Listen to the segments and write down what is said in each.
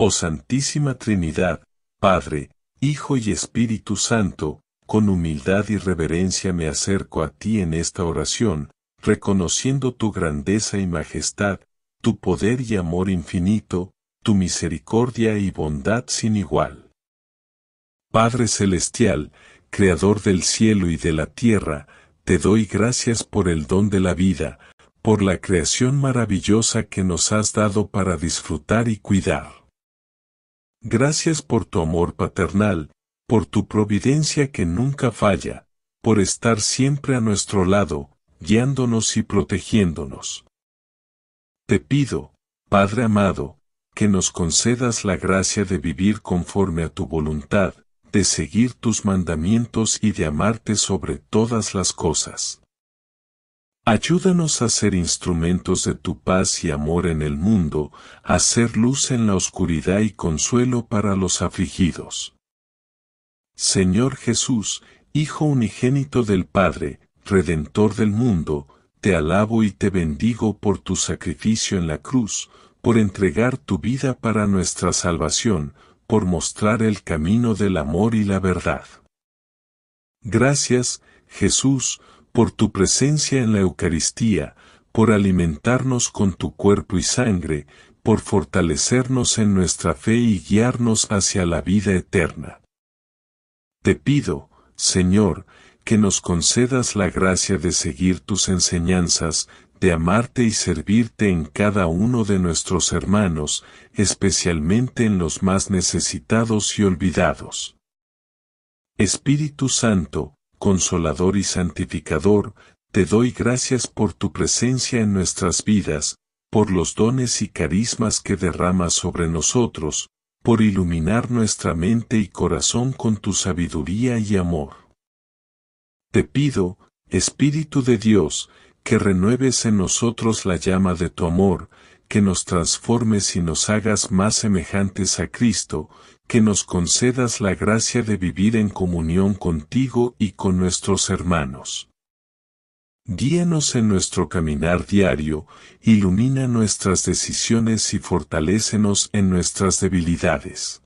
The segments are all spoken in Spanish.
Oh Santísima Trinidad, Padre, Hijo y Espíritu Santo, con humildad y reverencia me acerco a ti en esta oración, reconociendo tu grandeza y majestad, tu poder y amor infinito, tu misericordia y bondad sin igual. Padre Celestial, Creador del cielo y de la tierra, te doy gracias por el don de la vida, por la creación maravillosa que nos has dado para disfrutar y cuidar. Gracias por tu amor paternal, por tu providencia que nunca falla, por estar siempre a nuestro lado, guiándonos y protegiéndonos. Te pido, Padre amado, que nos concedas la gracia de vivir conforme a tu voluntad, de seguir tus mandamientos y de amarte sobre todas las cosas. Ayúdanos a ser instrumentos de tu paz y amor en el mundo, a ser luz en la oscuridad y consuelo para los afligidos. Señor Jesús, Hijo unigénito del Padre, Redentor del mundo, te alabo y te bendigo por tu sacrificio en la cruz, por entregar tu vida para nuestra salvación, por mostrar el camino del amor y la verdad. Gracias, Jesús, por tu presencia en la Eucaristía, por alimentarnos con tu cuerpo y sangre, por fortalecernos en nuestra fe y guiarnos hacia la vida eterna. Te pido, Señor, que nos concedas la gracia de seguir tus enseñanzas, de amarte y servirte en cada uno de nuestros hermanos, especialmente en los más necesitados y olvidados. Espíritu Santo, Consolador y Santificador, te doy gracias por tu presencia en nuestras vidas, por los dones y carismas que derramas sobre nosotros, por iluminar nuestra mente y corazón con tu sabiduría y amor. Te pido, Espíritu de Dios, que renueves en nosotros la llama de tu amor, que nos transformes y nos hagas más semejantes a Cristo, que nos concedas la gracia de vivir en comunión contigo y con nuestros hermanos. Guíanos en nuestro caminar diario, ilumina nuestras decisiones y fortalécenos en nuestras debilidades.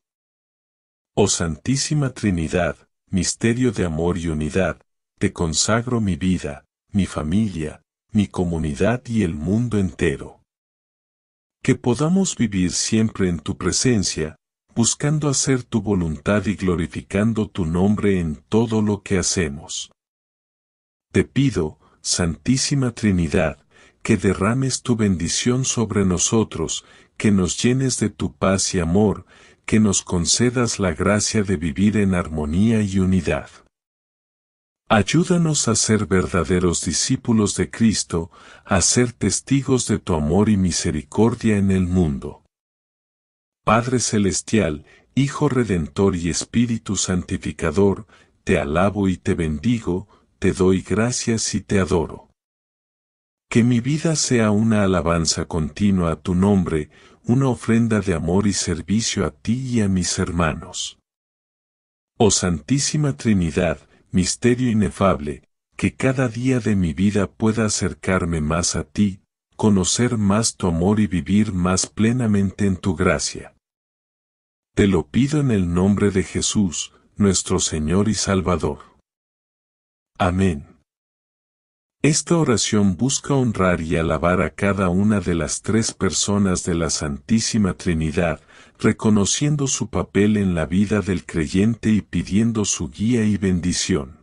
Oh Santísima Trinidad, misterio de amor y unidad, te consagro mi vida, mi familia, mi comunidad y el mundo entero que podamos vivir siempre en tu presencia, buscando hacer tu voluntad y glorificando tu nombre en todo lo que hacemos. Te pido, Santísima Trinidad, que derrames tu bendición sobre nosotros, que nos llenes de tu paz y amor, que nos concedas la gracia de vivir en armonía y unidad. Ayúdanos a ser verdaderos discípulos de Cristo, a ser testigos de tu amor y misericordia en el mundo. Padre Celestial, Hijo Redentor y Espíritu Santificador, te alabo y te bendigo, te doy gracias y te adoro. Que mi vida sea una alabanza continua a tu nombre, una ofrenda de amor y servicio a ti y a mis hermanos. Oh Santísima Trinidad, misterio inefable, que cada día de mi vida pueda acercarme más a ti, conocer más tu amor y vivir más plenamente en tu gracia. Te lo pido en el nombre de Jesús, nuestro Señor y Salvador. Amén. Esta oración busca honrar y alabar a cada una de las tres personas de la Santísima Trinidad, reconociendo su papel en la vida del creyente y pidiendo su guía y bendición.